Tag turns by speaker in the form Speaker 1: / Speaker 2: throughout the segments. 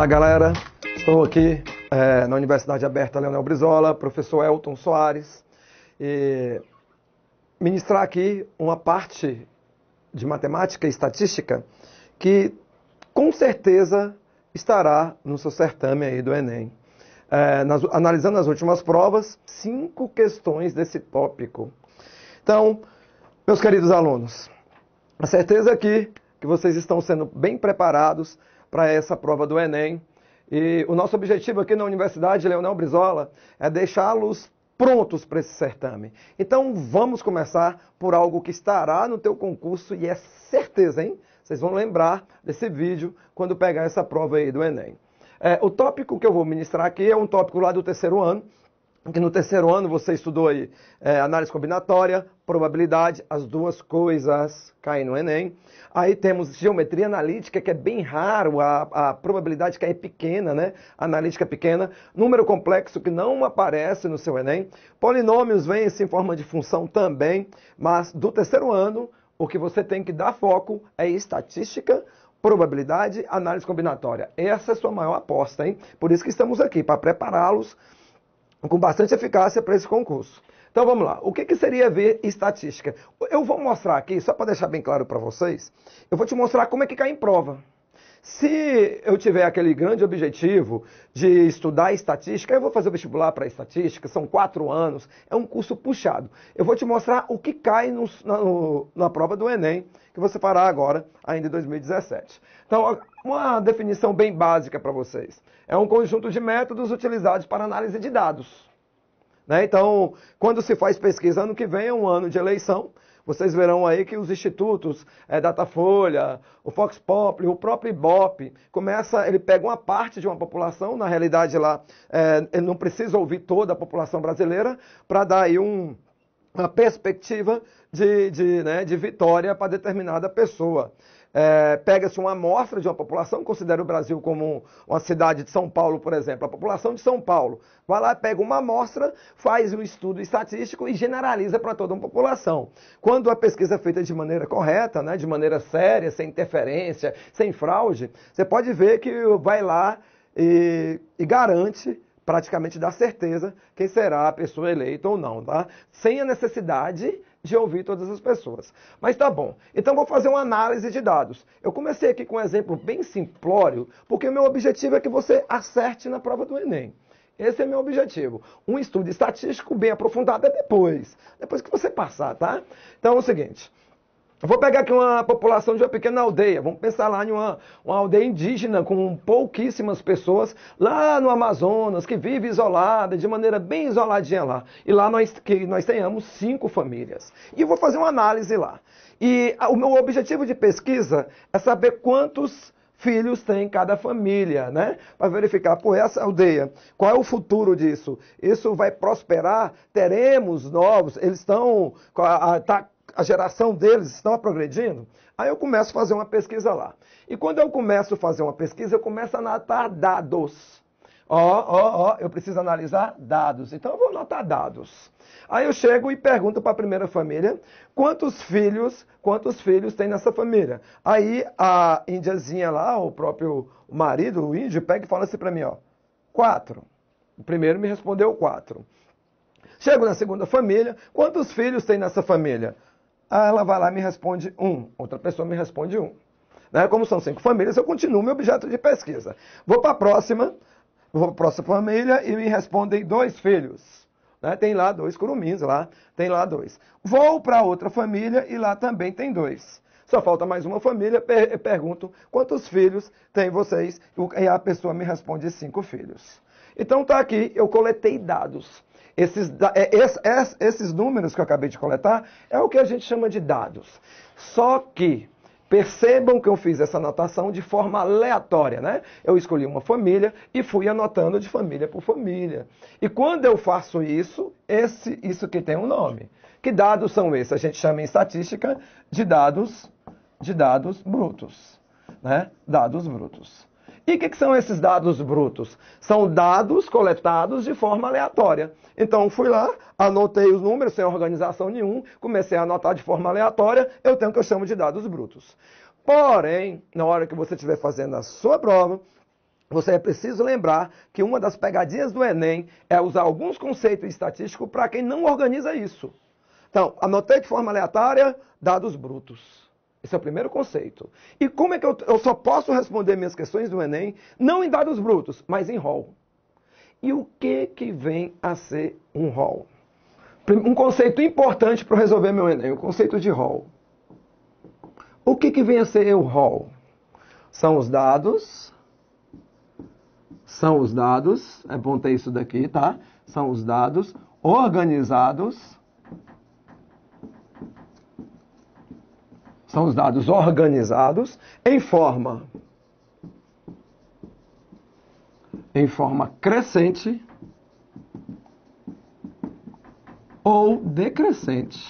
Speaker 1: Olá, galera. Estou aqui é, na Universidade Aberta Leonel Brizola, professor Elton Soares, e ministrar aqui uma parte de matemática e estatística que com certeza estará no seu certame aí do Enem. É, nas, analisando as últimas provas, cinco questões desse tópico. Então, meus queridos alunos, a certeza é aqui que vocês estão sendo bem preparados para essa prova do Enem. E o nosso objetivo aqui na Universidade Leonel Brizola é deixá-los prontos para esse certame. Então vamos começar por algo que estará no teu concurso e é certeza, hein? Vocês vão lembrar desse vídeo quando pegar essa prova aí do Enem. É, o tópico que eu vou ministrar aqui é um tópico lá do terceiro ano, que no terceiro ano você estudou aí é, análise combinatória, probabilidade, as duas coisas caem no Enem. Aí temos geometria analítica, que é bem raro, a, a probabilidade que é pequena, né? Analítica pequena, número complexo que não aparece no seu Enem. Polinômios vem assim em forma de função também, mas do terceiro ano, o que você tem que dar foco é estatística, probabilidade, análise combinatória. Essa é a sua maior aposta, hein? Por isso que estamos aqui, para prepará-los com bastante eficácia para esse concurso. Então vamos lá. O que, que seria ver estatística? Eu vou mostrar aqui, só para deixar bem claro para vocês, eu vou te mostrar como é que cai em prova. Se eu tiver aquele grande objetivo de estudar estatística, eu vou fazer o vestibular para estatística, são quatro anos, é um curso puxado. Eu vou te mostrar o que cai no, na, na prova do Enem, que você fará agora, ainda em 2017. Então, uma definição bem básica para vocês. É um conjunto de métodos utilizados para análise de dados. Né? Então, quando se faz pesquisa, ano que vem é um ano de eleição, vocês verão aí que os institutos, é, Datafolha, o Fox Pop, o próprio Ibope, começa, ele pega uma parte de uma população, na realidade lá, é, ele não precisa ouvir toda a população brasileira, para dar aí um, uma perspectiva de, de, né, de vitória para determinada pessoa é, pega-se uma amostra de uma população, considera o Brasil como uma cidade de São Paulo, por exemplo, a população de São Paulo, vai lá, pega uma amostra, faz um estudo estatístico e generaliza para toda uma população. Quando a pesquisa é feita de maneira correta, né, de maneira séria, sem interferência, sem fraude, você pode ver que vai lá e, e garante praticamente dá certeza quem será a pessoa eleita ou não, tá? Sem a necessidade de ouvir todas as pessoas. Mas tá bom, então vou fazer uma análise de dados. Eu comecei aqui com um exemplo bem simplório, porque o meu objetivo é que você acerte na prova do Enem. Esse é meu objetivo. Um estudo estatístico bem aprofundado é depois, depois que você passar, tá? Então é o seguinte, eu vou pegar aqui uma população de uma pequena aldeia, vamos pensar lá em uma, uma aldeia indígena com pouquíssimas pessoas, lá no Amazonas, que vive isolada, de maneira bem isoladinha lá. E lá nós, que nós tenhamos cinco famílias. E eu vou fazer uma análise lá. E o meu objetivo de pesquisa é saber quantos filhos tem cada família, né? Para verificar por essa aldeia, qual é o futuro disso? Isso vai prosperar? Teremos novos? Eles estão a geração deles estão progredindo? Aí eu começo a fazer uma pesquisa lá. E quando eu começo a fazer uma pesquisa, eu começo a anotar dados. Ó, ó, ó, eu preciso analisar dados. Então eu vou anotar dados. Aí eu chego e pergunto para a primeira família quantos filhos, quantos filhos tem nessa família. Aí a índiazinha lá, o próprio marido, o índio, pega e fala assim para mim, ó, quatro. O primeiro me respondeu quatro. Chego na segunda família, quantos filhos tem nessa família? Ah, ela vai lá e me responde um. Outra pessoa me responde um. Né? Como são cinco famílias, eu continuo meu objeto de pesquisa. Vou para a próxima, vou para a próxima família e me respondem dois filhos. Né? Tem lá dois curumins, lá tem lá dois. Vou para outra família e lá também tem dois. Só falta mais uma família, per pergunto quantos filhos têm vocês? E a pessoa me responde cinco filhos. Então está aqui, eu coletei dados. Esses, esses, é, esses números que eu acabei de coletar é o que a gente chama de dados. Só que Percebam que eu fiz essa anotação de forma aleatória, né? Eu escolhi uma família e fui anotando de família por família. E quando eu faço isso, esse, isso que tem um nome. Que dados são esses? A gente chama em estatística de dados, de dados brutos, né? Dados brutos. E o que, que, são esses dados brutos? São dados coletados de forma aleatória. Então fui lá, anotei os números sem organização nenhuma, comecei a anotar de forma aleatória, eu tenho o que eu chamo de dados brutos. Porém, na hora que você estiver fazendo a sua prova, você é preciso lembrar que uma das pegadinhas do Enem é usar alguns conceitos estatísticos para quem não organiza isso. Então, anotei de forma aleatória dados brutos. Esse é o primeiro conceito. E como é que eu, eu só posso responder minhas questões do Enem, não em dados brutos, mas em rol? E o que, que vem a ser um rol? Um conceito importante para resolver meu Enem, o conceito de rol. O que, que vem a ser o rol? São os dados. São os dados. É bom ter isso daqui, tá? São os dados organizados São os dados organizados em forma em forma crescente ou decrescente.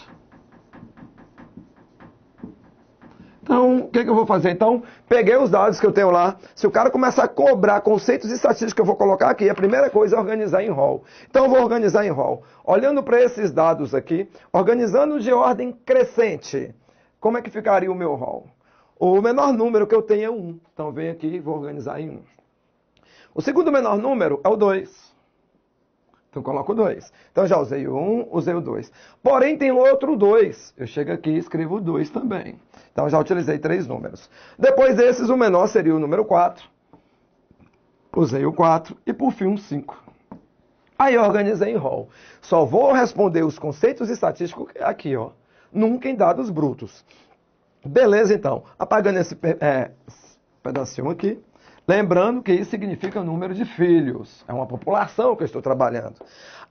Speaker 1: Então, o que, é que, eu vou fazer? Então, peguei os dados que eu tenho lá. Se o cara começar a cobrar conceitos estatísticos que eu vou colocar aqui, a primeira coisa é organizar em rol. Então, eu vou organizar em rol. Olhando para esses dados aqui, organizando de ordem crescente como é que ficaria o meu rol? O menor número que eu tenho é 1. Então vem aqui e vou organizar em 1. O segundo menor número é o 2. Então coloco o 2. Então já usei o 1, usei o 2. Porém tem outro 2. Eu chego aqui e escrevo o 2 também. Então já utilizei três números. Depois desses, o menor seria o número 4. Usei o 4 e por fim um 5. Aí eu organizei em rol. Só vou responder os conceitos estatísticos aqui, ó nunca em dados brutos. Beleza, então. Apagando esse é, pedacinho aqui. Lembrando que isso significa número de filhos. É uma população que eu estou trabalhando.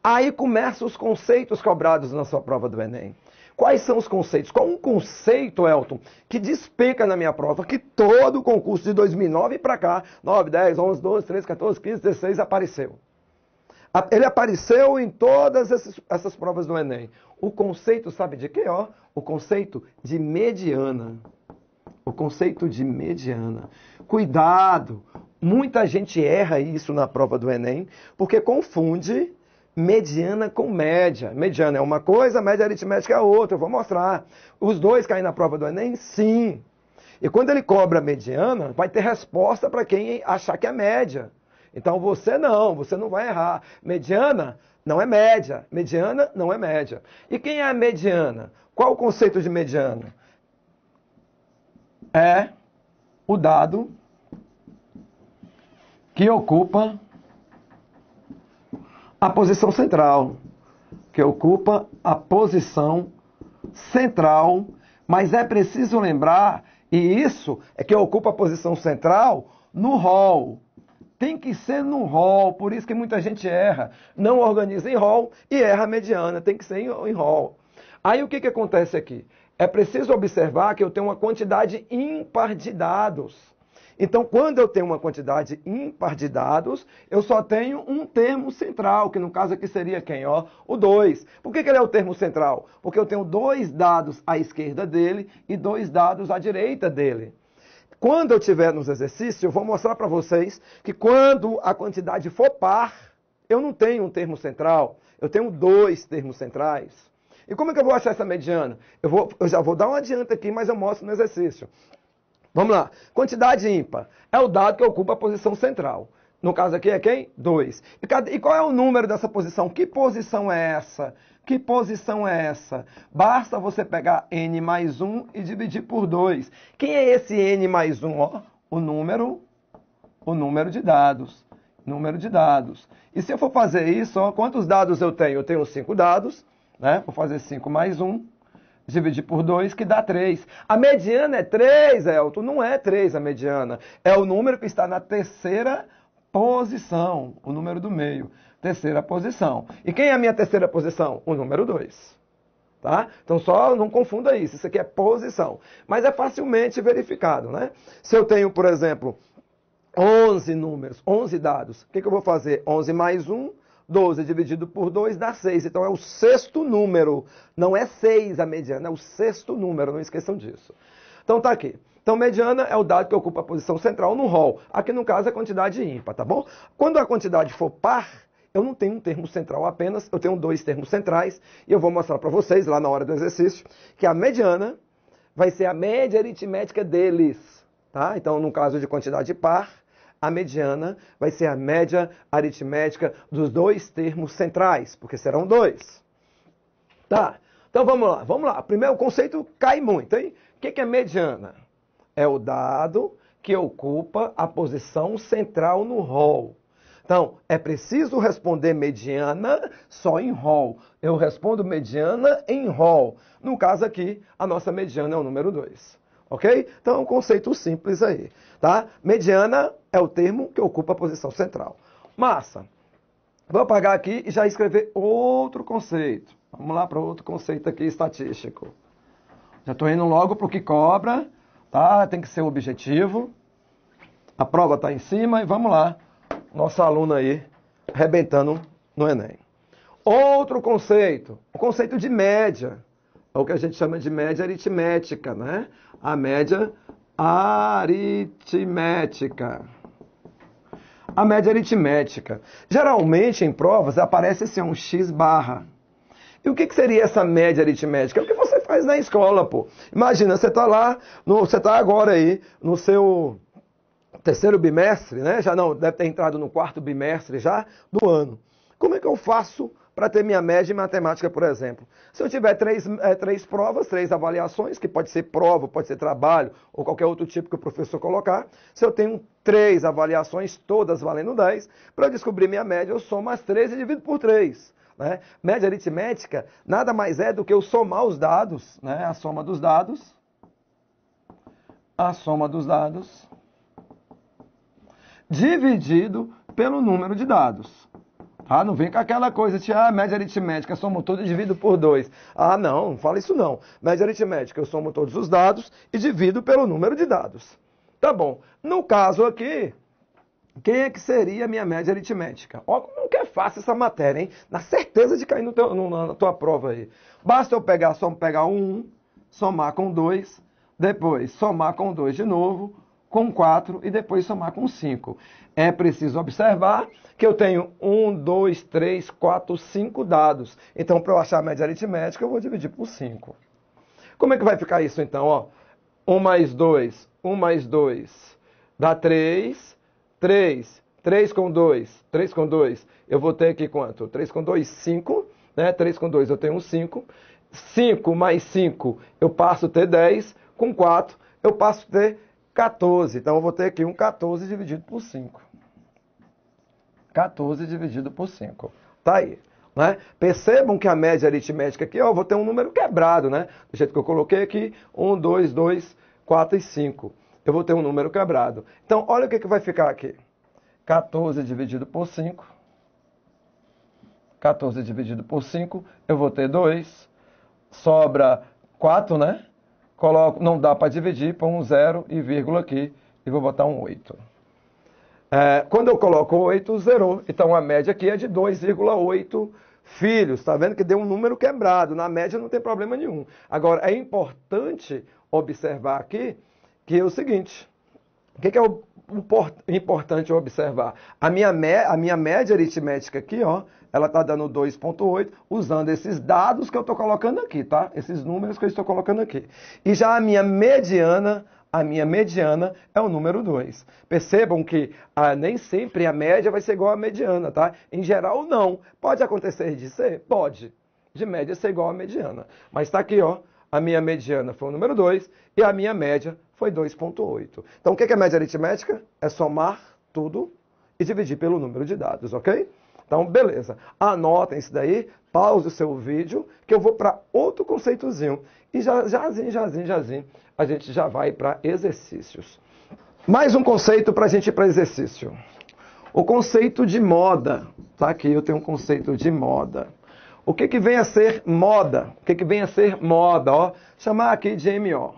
Speaker 1: Aí começam os conceitos cobrados na sua prova do Enem. Quais são os conceitos? Qual um conceito, Elton, que despenca na minha prova, que todo o concurso de 2009 para cá, 9, 10, 11, 12, 13, 14, 15, 16, apareceu? Ele apareceu em todas essas provas do Enem. O conceito, sabe de quê? Ó, o conceito de mediana. O conceito de mediana. Cuidado! Muita gente erra isso na prova do Enem, porque confunde mediana com média. Mediana é uma coisa, média aritmética é outra. Eu vou mostrar. Os dois caem na prova do Enem? Sim. E quando ele cobra mediana, vai ter resposta para quem achar que é média. Então você não, você não vai errar. Mediana, não é média. Mediana não é média. E quem é a mediana? Qual o conceito de mediana? É o dado que ocupa a posição central, que ocupa a posição central, mas é preciso lembrar, e isso é que ocupa a posição central no rol, tem que ser no rol, por isso que muita gente erra. Não organiza em rol e erra mediana, tem que ser em rol. Aí o que, que acontece aqui? É preciso observar que eu tenho uma quantidade ímpar de dados. Então, quando eu tenho uma quantidade ímpar de dados, eu só tenho um termo central, que no caso aqui seria quem? Ó, o 2. Por que, que ele é o termo central? Porque eu tenho dois dados à esquerda dele e dois dados à direita dele. Quando eu tiver nos exercícios, eu vou mostrar para vocês que quando a quantidade for par, eu não tenho um termo central, eu tenho dois termos centrais. E como é que eu vou achar essa mediana? Eu, vou, eu já vou dar um adianto aqui, mas eu mostro no exercício. Vamos lá. Quantidade ímpar é o dado que ocupa a posição central. No caso aqui é quem? 2. E, e, qual é o número dessa posição? Que posição é essa? Que posição é essa? Basta você pegar n mais 1 e dividir por 2. Quem é esse n mais 1? Ó, o número, o número de dados. Número de dados. E se eu for fazer isso, ó, quantos dados eu tenho? Eu tenho 5 dados, né? Vou fazer 5 mais 1, dividir por 2, que dá 3. A mediana é 3, Elton. Não é 3 a mediana. É o número que está na terceira posição, o número do meio terceira posição. E quem é a minha terceira posição? O número 2. Tá? Então só não confunda isso, isso aqui é posição. Mas é facilmente verificado, né? Se eu tenho, por exemplo, 11 números, 11 dados, o que, que eu vou fazer? 11 mais 1, 12 dividido por 2 dá 6. Então é o sexto número, não é 6 a mediana, é o sexto número, não esqueçam disso. Então tá aqui. Então, mediana é o dado que ocupa a posição central no rol. Aqui, no caso, é a quantidade ímpar, tá bom? Quando a quantidade for par, eu não tenho um termo central apenas, eu tenho dois termos centrais, e eu vou mostrar para vocês lá na hora do exercício que a mediana vai ser a média aritmética deles. Tá? Então, no caso de quantidade par, a mediana vai ser a média aritmética dos dois termos centrais, porque serão dois. Tá? Então vamos lá, vamos lá. Primeiro, o conceito cai muito, hein? O que é mediana? É o dado que ocupa a posição central no rol. Então, é preciso responder mediana só em rol. Eu respondo mediana em rol. No caso aqui, a nossa mediana é o número 2. Ok? Então, é um conceito simples aí. Tá? Mediana é o termo que ocupa a posição central. Massa. Vou apagar aqui e já escrever outro conceito. Vamos lá para outro conceito aqui estatístico. Já estou indo logo para o que cobra, tá? Tem que ser o objetivo. A prova está em cima e vamos lá nossa aluna aí, rebentando no Enem. Outro conceito, o conceito de média, é o que a gente chama de média aritmética, né? A média aritmética. A média aritmética. Geralmente em provas aparece assim um x barra. E o que, que seria essa média aritmética? É o que você faz na escola, pô. Imagina, você está lá, no, você está agora aí no seu terceiro bimestre, né? Já não, deve ter entrado no quarto bimestre já do ano. Como é que eu faço para ter minha média em matemática, por exemplo? Se eu tiver três, é, três provas, três avaliações, que pode ser prova, pode ser trabalho ou qualquer outro tipo que o professor colocar, se eu tenho três avaliações, todas valendo 10, para descobrir minha média, eu somo as três e divido por três. Né? Média aritmética nada mais é do que eu somar os dados, né? a soma dos dados, a soma dos dados dividido pelo número de dados. Ah, não vem com aquela coisa de, ah, média aritmética, somo todos e divido por 2. Ah, não, não fala isso não. Média aritmética, eu somo todos os dados e divido pelo número de dados. Tá bom. No caso aqui, quem é que seria a minha média aritmética? Ó, como que é fácil essa matéria, hein? Na certeza de cair no teu, no, na tua prova aí. Basta eu pegar, só pegar um, somar com 2, depois somar com 2 de novo, com 4 e depois somar com 5. É preciso observar que eu tenho 1, 2, 3, 4, 5 dados. Então, para eu achar a média aritmética, eu vou dividir por 5. Como é que vai ficar isso, então? 1 mais 2, 1 mais 2, dá 3, 3, 3 com 2, 3 com 2, eu vou ter aqui quanto? 3 com 2, 5, né? 3 com 2 eu tenho 5, 5 mais 5 eu passo a ter 10, com 4 eu passo a ter 14. Então eu vou ter aqui um 14 dividido por 5. 14 dividido por 5. Tá aí. Né? Percebam que a média aritmética aqui, ó, eu vou ter um número quebrado, né? Do jeito que eu coloquei aqui, 1, 2, 2, 4 e 5. Eu vou ter um número quebrado. Então, olha o que, que vai ficar aqui. 14 dividido por 5. 14 dividido por 5, eu vou ter 2. Sobra 4, né? coloco, não dá para dividir, põe um zero e vírgula aqui e vou botar um 8. É, quando eu coloco 8, zerou. Então a média aqui é de 2,8 filhos. Está vendo que deu um número quebrado. Na média não tem problema nenhum. Agora, é importante observar aqui que é o seguinte. O que, que é o, importante observar? A minha, me, a minha média aritmética aqui ó, ela está dando 2,8 usando esses dados que eu estou colocando aqui, tá? Esses números que eu estou colocando aqui. E já a minha mediana, a minha mediana é o número 2. Percebam que ah, nem sempre a média vai ser igual à mediana, tá? Em geral, não. Pode acontecer de ser? Pode. De média ser igual à mediana. Mas está aqui, ó. A minha mediana foi o número 2 e a minha média foi 2,8. Então, o que é média aritmética? É somar tudo e dividir pelo número de dados, ok? Então, beleza. Anotem isso daí, pause o seu vídeo, que eu vou para outro conceitozinho. E já, jazinho, jazinho, jazinho, a gente já vai para exercícios. Mais um conceito para a gente ir para exercício. O conceito de moda. Tá aqui, eu tenho um conceito de moda. O que, que vem a ser moda? O que, que vem a ser moda? Ó, chamar aqui de MO.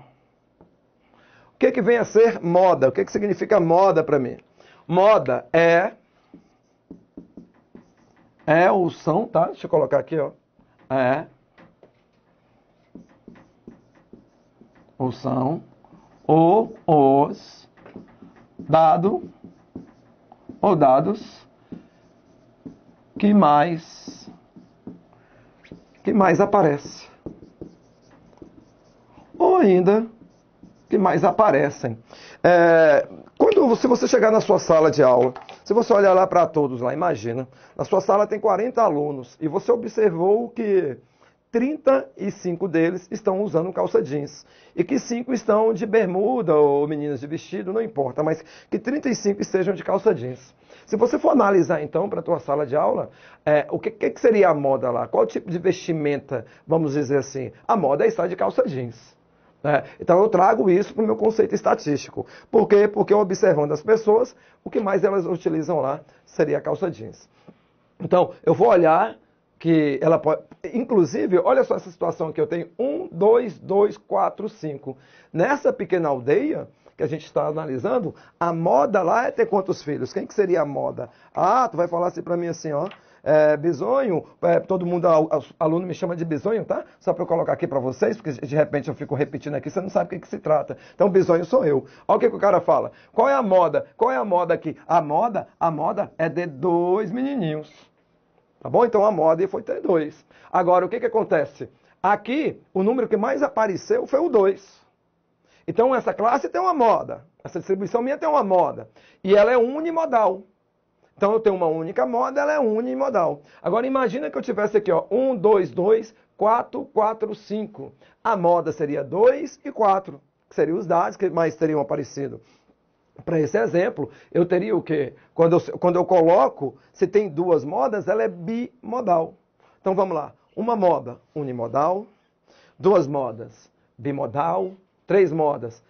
Speaker 1: O que, que vem a ser moda? O que, que significa moda para mim? Moda é é ou são, tá? Deixa eu colocar aqui, ó. É. Ou são. Ou os. Dado. Ou dados. Que mais. Que mais aparece. Ou ainda. Que mais aparecem. É, quando, se você chegar na sua sala de aula se você olhar lá para todos lá, imagina, na sua sala tem 40 alunos e você observou que 35 deles estão usando calça jeans. E que 5 estão de bermuda ou meninas de vestido, não importa, mas que 35 estejam de calça jeans. Se você for analisar então para a tua sala de aula, é, o que, que seria a moda lá? Qual tipo de vestimenta, vamos dizer assim? A moda é estar de calça jeans. Né? Então eu trago isso para o meu conceito estatístico. Por quê? Porque observando as pessoas, o que mais elas utilizam lá seria a calça jeans. Então eu vou olhar que ela pode. Inclusive, olha só essa situação que eu tenho: um dois dois quatro cinco Nessa pequena aldeia que a gente está analisando, a moda lá é ter quantos filhos? Quem que seria a moda? Ah, tu vai falar assim para mim assim, ó é, Bisonho, é, todo mundo, aluno me chama de Bisonho, tá? Só para eu colocar aqui para vocês, porque de repente eu fico repetindo aqui, você não sabe o que, que se trata. Então, Bisonho sou eu. Olha o que, que o cara fala. Qual é a moda? Qual é a moda aqui? A moda, a moda é de dois menininhos. Tá bom? Então a moda foi ter dois. Agora, o que, que acontece? Aqui, o número que mais apareceu foi o dois. Então, essa classe tem uma moda. Essa distribuição minha tem uma moda. E ela é unimodal. Então eu tenho uma única moda, ela é unimodal. Agora imagina que eu tivesse aqui, ó, 1, 2, 2, 4, 4, 5. A moda seria 2 e 4, que seriam os dados que mais teriam aparecido. Para esse exemplo, eu teria o quê? Quando eu, quando eu coloco, se tem duas modas, ela é bimodal. Então vamos lá. Uma moda unimodal, duas modas bimodal, três modas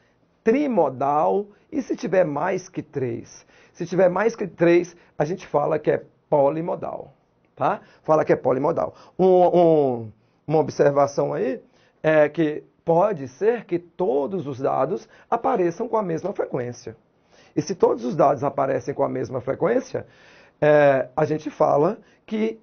Speaker 1: trimodal e se tiver mais que três. Se tiver mais que três, a gente fala que é polimodal. Tá? Fala que é polimodal. Um, um, uma observação aí é que pode ser que todos os dados apareçam com a mesma frequência. E se todos os dados aparecem com a mesma frequência, é, a gente fala que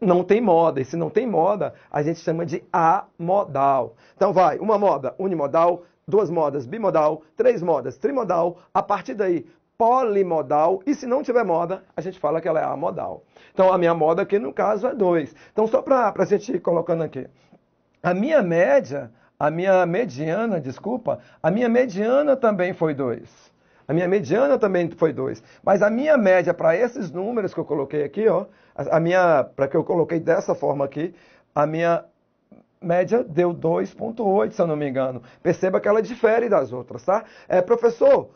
Speaker 1: não tem moda. E se não tem moda, a gente chama de amodal. Então vai, uma moda unimodal, duas modas bimodal, três modas trimodal, a partir daí polimodal, e se não tiver moda, a gente fala que ela é amodal. Então a minha moda aqui no caso é 2. Então só para a gente ir colocando aqui. A minha média, a minha mediana, desculpa, a minha mediana também foi 2. A minha mediana também foi 2. Mas a minha média para esses números que eu coloquei aqui, ó, a minha, para que eu coloquei dessa forma aqui, a minha média deu 2,8, se eu não me engano. Perceba que ela difere das outras, tá? É, professor,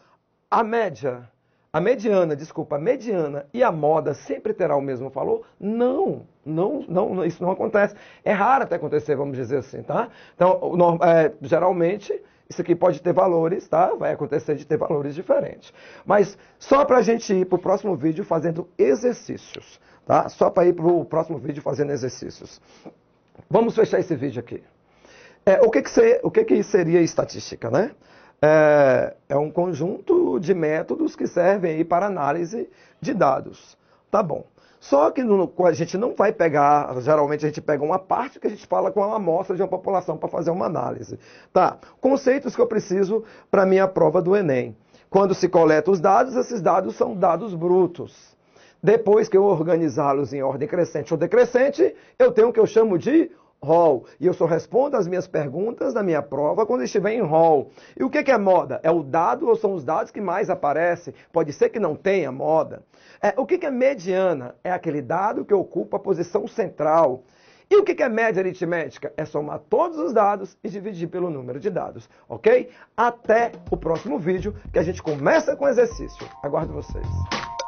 Speaker 1: a média, a mediana, desculpa, a mediana e a moda sempre terá o mesmo valor? Não, não, não isso não acontece. É raro até acontecer, vamos dizer assim, tá? Então, no, é, geralmente, isso aqui pode ter valores, tá? Vai acontecer de ter valores diferentes. Mas só para a gente ir para o próximo vídeo fazendo exercícios, tá? Só para ir para o próximo vídeo fazendo exercícios. Vamos fechar esse vídeo aqui. É, o que, que, ser, o que, que seria estatística, né? É, é, um conjunto de métodos que servem aí para análise de dados. Tá bom. Só que no, a gente não vai pegar, geralmente a gente pega uma parte que a gente fala com uma amostra de uma população para fazer uma análise. Tá, conceitos que eu preciso para a minha prova do Enem. Quando se coleta os dados, esses dados são dados brutos. Depois que eu organizá-los em ordem crescente ou decrescente, eu tenho o que eu chamo de hall. E eu só respondo as minhas perguntas da minha prova quando estiver em hall. E o que é moda? É o dado ou são os dados que mais aparecem? Pode ser que não tenha moda. É, o que é mediana? É aquele dado que ocupa a posição central. E o que é média aritmética? É somar todos os dados e dividir pelo número de dados, ok? Até o próximo vídeo, que a gente começa com o exercício. Aguardo vocês.